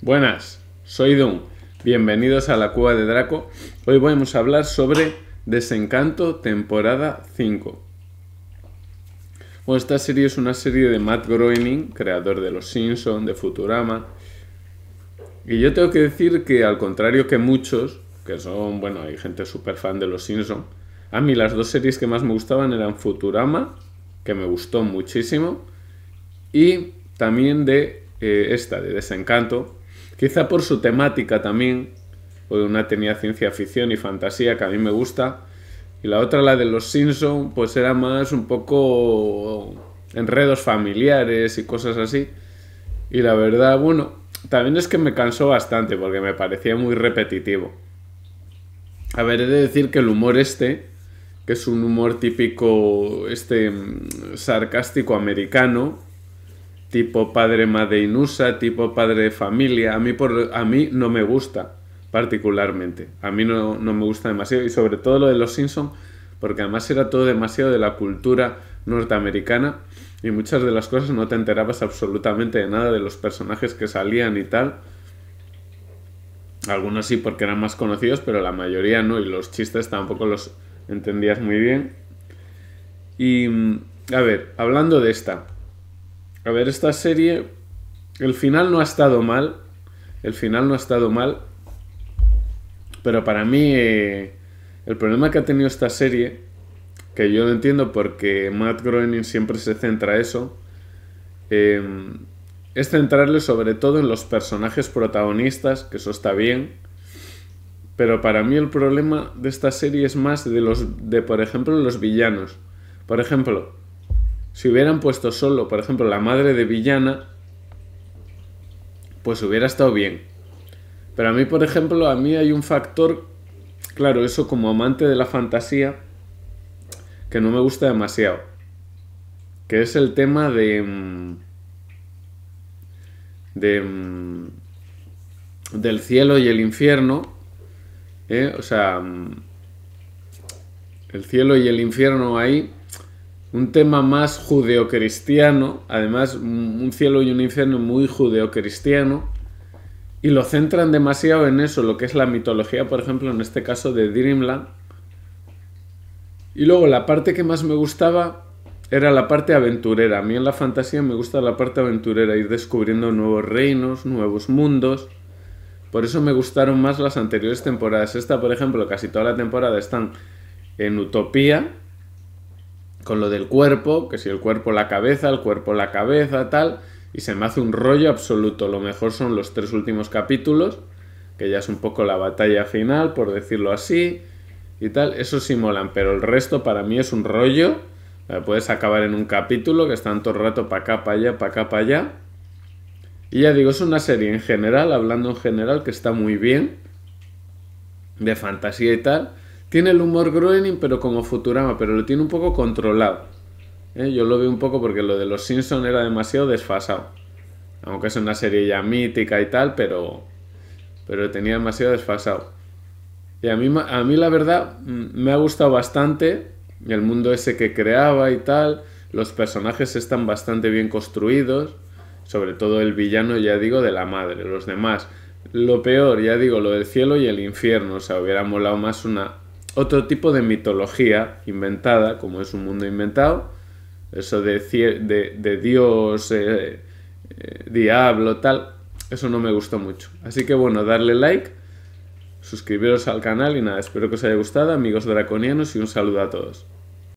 Buenas, soy Doom. Bienvenidos a la Cueva de Draco. Hoy vamos a hablar sobre Desencanto, temporada 5. Bueno, esta serie es una serie de Matt Groening, creador de Los Simpsons, de Futurama. Y yo tengo que decir que al contrario que muchos, que son, bueno, hay gente súper fan de Los Simpsons, a mí las dos series que más me gustaban eran Futurama, que me gustó muchísimo, y también de eh, esta, de Desencanto, Quizá por su temática también, porque una tenía ciencia ficción y fantasía, que a mí me gusta, y la otra, la de los Simpson, pues era más un poco enredos familiares y cosas así. Y la verdad, bueno, también es que me cansó bastante porque me parecía muy repetitivo. A ver, he de decir que el humor este, que es un humor típico, este mm, sarcástico americano, tipo padre madeinusa, tipo padre de familia. A mí, por, a mí no me gusta particularmente. A mí no, no me gusta demasiado. Y sobre todo lo de los Simpson, porque además era todo demasiado de la cultura norteamericana y muchas de las cosas no te enterabas absolutamente de nada de los personajes que salían y tal. Algunos sí porque eran más conocidos, pero la mayoría no, y los chistes tampoco los entendías muy bien. Y, a ver, hablando de esta, a ver, esta serie, el final no ha estado mal, el final no ha estado mal, pero para mí eh, el problema que ha tenido esta serie, que yo lo entiendo porque Matt Groening siempre se centra eso, eh, es centrarle sobre todo en los personajes protagonistas, que eso está bien, pero para mí el problema de esta serie es más de los de por ejemplo los villanos. Por ejemplo, si hubieran puesto solo, por ejemplo, la madre de villana, pues hubiera estado bien. Pero a mí, por ejemplo, a mí hay un factor, claro, eso como amante de la fantasía, que no me gusta demasiado. Que es el tema de... Mm, de mm, del cielo y el infierno, ¿eh? o sea, mm, el cielo y el infierno ahí, un tema más judeocristiano, además un cielo y un infierno muy judeocristiano, y lo centran demasiado en eso, lo que es la mitología, por ejemplo, en este caso de Dreamland. Y luego la parte que más me gustaba era la parte aventurera. A mí en la fantasía me gusta la parte aventurera, ir descubriendo nuevos reinos, nuevos mundos. Por eso me gustaron más las anteriores temporadas. Esta, por ejemplo, casi toda la temporada están en Utopía, con lo del cuerpo, que si el cuerpo la cabeza, el cuerpo la cabeza, tal, y se me hace un rollo absoluto. Lo mejor son los tres últimos capítulos, que ya es un poco la batalla final, por decirlo así, y tal, eso sí molan, pero el resto para mí es un rollo. Eh, puedes acabar en un capítulo que están todo rato para acá, para allá, para acá, para allá. Y ya digo, es una serie en general, hablando en general, que está muy bien, de fantasía y tal tiene el humor Groening, pero como Futurama, pero lo tiene un poco controlado. ¿Eh? Yo lo vi un poco porque lo de los Simpsons era demasiado desfasado. Aunque es una serie ya mítica y tal, pero, pero tenía demasiado desfasado. Y a mí, a mí la verdad mm, me ha gustado bastante el mundo ese que creaba y tal. Los personajes están bastante bien construidos. Sobre todo el villano, ya digo, de la madre. Los demás. Lo peor, ya digo, lo del cielo y el infierno. O sea, hubiera molado más una, otro tipo de mitología inventada, como es un mundo inventado, eso de, Dios, eh, eh, diablo, tal, eso no me gustó mucho. Así que bueno, darle like, suscribiros al canal y nada, espero que os haya gustado, amigos draconianos, y un saludo a todos.